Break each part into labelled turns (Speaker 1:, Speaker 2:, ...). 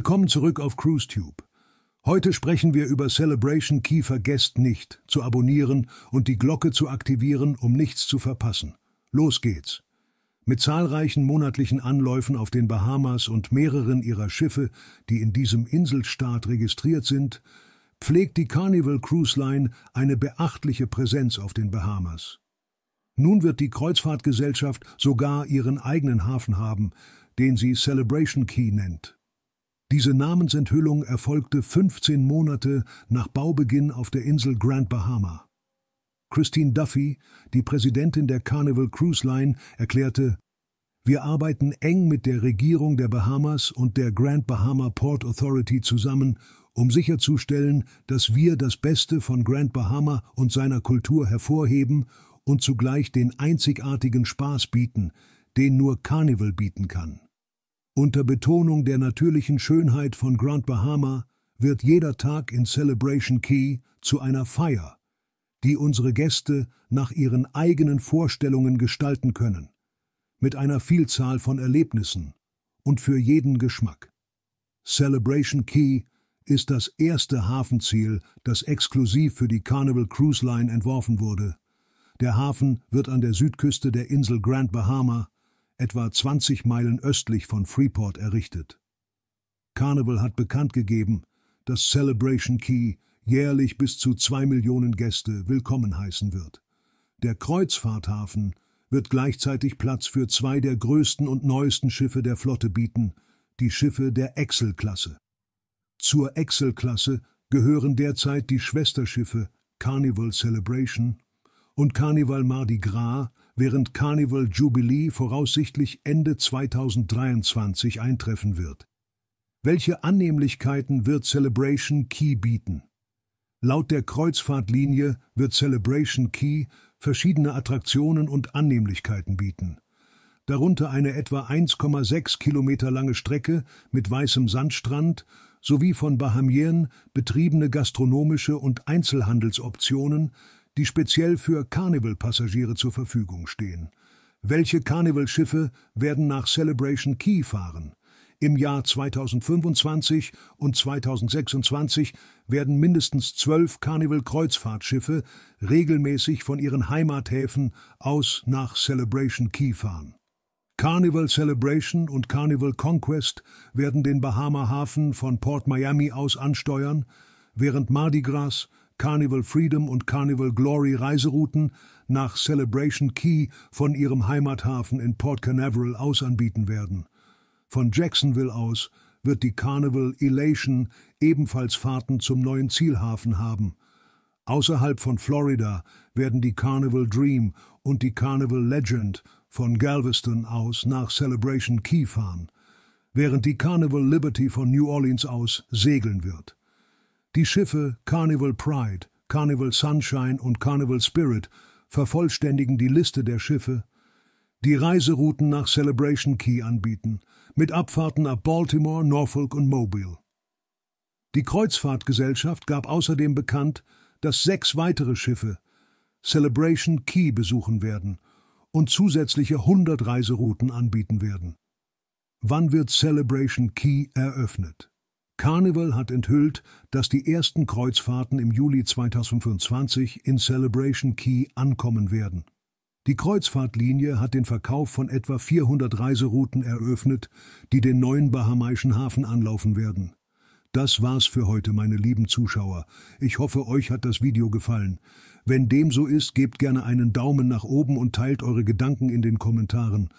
Speaker 1: Willkommen zurück auf CruiseTube. Heute sprechen wir über Celebration Key Vergesst nicht zu abonnieren und die Glocke zu aktivieren, um nichts zu verpassen. Los geht's! Mit zahlreichen monatlichen Anläufen auf den Bahamas und mehreren ihrer Schiffe, die in diesem Inselstaat registriert sind, pflegt die Carnival Cruise Line eine beachtliche Präsenz auf den Bahamas. Nun wird die Kreuzfahrtgesellschaft sogar ihren eigenen Hafen haben, den sie Celebration Key nennt. Diese Namensenthüllung erfolgte 15 Monate nach Baubeginn auf der Insel Grand Bahama. Christine Duffy, die Präsidentin der Carnival Cruise Line, erklärte, wir arbeiten eng mit der Regierung der Bahamas und der Grand Bahama Port Authority zusammen, um sicherzustellen, dass wir das Beste von Grand Bahama und seiner Kultur hervorheben und zugleich den einzigartigen Spaß bieten, den nur Carnival bieten kann. Unter Betonung der natürlichen Schönheit von Grand Bahama wird jeder Tag in Celebration Key zu einer Feier, die unsere Gäste nach ihren eigenen Vorstellungen gestalten können, mit einer Vielzahl von Erlebnissen und für jeden Geschmack. Celebration Key ist das erste Hafenziel, das exklusiv für die Carnival Cruise Line entworfen wurde. Der Hafen wird an der Südküste der Insel Grand Bahama etwa 20 Meilen östlich von Freeport errichtet. Carnival hat bekannt gegeben, dass Celebration Key jährlich bis zu zwei Millionen Gäste willkommen heißen wird. Der Kreuzfahrthafen wird gleichzeitig Platz für zwei der größten und neuesten Schiffe der Flotte bieten, die Schiffe der Excel-Klasse. Zur Excel-Klasse gehören derzeit die Schwesterschiffe Carnival Celebration und Carnival Mardi Gras während Carnival Jubilee voraussichtlich Ende 2023 eintreffen wird. Welche Annehmlichkeiten wird Celebration Key bieten? Laut der Kreuzfahrtlinie wird Celebration Key verschiedene Attraktionen und Annehmlichkeiten bieten, darunter eine etwa 1,6 Kilometer lange Strecke mit weißem Sandstrand sowie von Bahamieren betriebene gastronomische und Einzelhandelsoptionen die speziell für Carnival-Passagiere zur Verfügung stehen. Welche Carnival-Schiffe werden nach Celebration Key fahren? Im Jahr 2025 und 2026 werden mindestens zwölf Carnival-Kreuzfahrtschiffe regelmäßig von ihren Heimathäfen aus nach Celebration Key fahren. Carnival Celebration und Carnival Conquest werden den Bahama-Hafen von Port Miami aus ansteuern, während Mardi Gras Carnival Freedom und Carnival Glory Reiserouten nach Celebration Key von ihrem Heimathafen in Port Canaveral aus anbieten werden. Von Jacksonville aus wird die Carnival Elation ebenfalls Fahrten zum neuen Zielhafen haben. Außerhalb von Florida werden die Carnival Dream und die Carnival Legend von Galveston aus nach Celebration Key fahren, während die Carnival Liberty von New Orleans aus segeln wird. Die Schiffe Carnival Pride, Carnival Sunshine und Carnival Spirit vervollständigen die Liste der Schiffe, die Reiserouten nach Celebration Key anbieten, mit Abfahrten ab Baltimore, Norfolk und Mobile. Die Kreuzfahrtgesellschaft gab außerdem bekannt, dass sechs weitere Schiffe Celebration Key besuchen werden und zusätzliche 100 Reiserouten anbieten werden. Wann wird Celebration Key eröffnet? Carnival hat enthüllt, dass die ersten Kreuzfahrten im Juli 2025 in Celebration Key ankommen werden. Die Kreuzfahrtlinie hat den Verkauf von etwa 400 Reiserouten eröffnet, die den neuen bahamaischen Hafen anlaufen werden. Das war's für heute, meine lieben Zuschauer. Ich hoffe, euch hat das Video gefallen. Wenn dem so ist, gebt gerne einen Daumen nach oben und teilt eure Gedanken in den Kommentaren.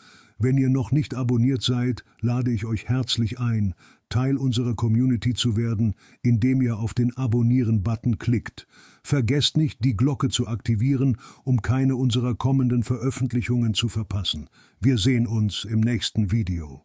Speaker 1: Wenn ihr noch nicht abonniert seid, lade ich euch herzlich ein, Teil unserer Community zu werden, indem ihr auf den Abonnieren-Button klickt. Vergesst nicht, die Glocke zu aktivieren, um keine unserer kommenden Veröffentlichungen zu verpassen. Wir sehen uns im nächsten Video.